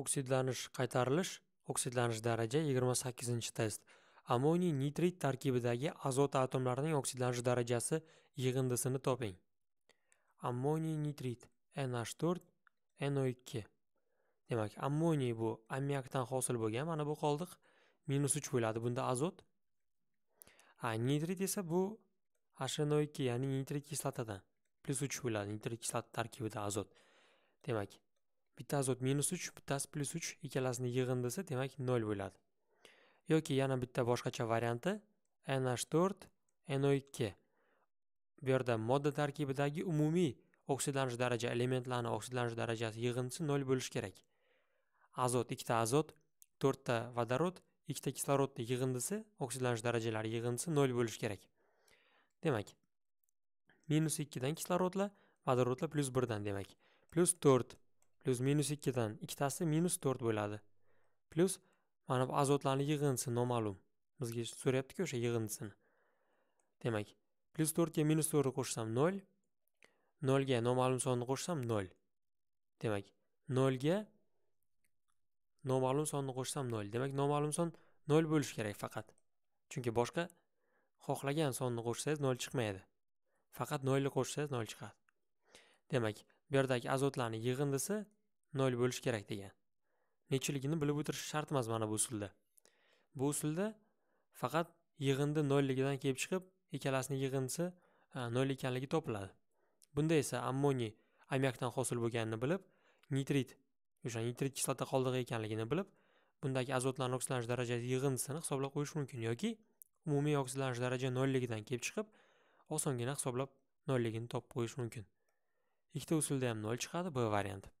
oksidlanish qaytarilish oksidlanish daraja yigirma sakkizinchi test ammoniy nitrit tarkibidagi azot atomlarining oksidlanish darajasi yig'indisini toping ammoniy nitrit nh to'rt no ikki demak ammoniy bu ammiakdan hosil bo'lgan mana bu qoldiq minus uch bo'ladi bunda azot a nitrit esa bu hno ikki ya'ni nitrit kislotadan plyus uch bo'ladi nitrit kislota tarkibida azot demak bitta azot minus uch bittasi plyus uch ikkalasini yig'in desa demak nol bo'ladi yoki yana bitta boshqacha varianti nh to'rt no ikki bu yerda modda tarkibidagi umumiy oksidlanish daraja elementlarni oksidlanish darajasi yig'indisi nol bo'lishi kerak azot ikkita azot to'rtta vodorod ikkita kislorodni yig'indisi oksidlanish darajalari yig'indisi nol bo'lishi kerak demak minus ikkidan kislorodlar vodorodlar plyus birdan demak plyus to'rt plyus minus ikkidan ikkitasi minus to'rt bo'ladi plyus mana bu azotlarni yig'indisi noma'lum bizga so'rayaptiku o'sha yig'indisini demak plyus to'rtga minus to'rtni qo'shsam nol nolga noma'lum sonni qo'shsam nol demak nolga noma'lum sonni qo'shsam nol demak noma'lum son nol bo'lishi kerak faqat chunki boshqa xohlagan sonni qo'shsangiz nol chiqmaydi faqat nolni qo'shsangiz nol chiqadi demak bu yerdagi azotlarni yig'indisi nol bo'lishi kerak degan nechligini bilib o'tirish shart emas mana bu usulda bu usulda faqat yig'indi nolligidan kelib chiqib ikkalasini yig'indisi e, nol ekanligi topiladi bunda esa ammoniy ammiakdan hosil bo'lganini bilib nitrit o'sha nitrit kislota qoldig'i ekanligini bilib bundagi azotlarni oksidlanish darajasi yig'indisini hisoblab qo'yish mumkin yoki umumiy oksidlanish daraja nolligidan kelib chiqib osongina hisoblab nolligini topib qo'yish mumkin ikkita usulda ham nol chiqadi b varianti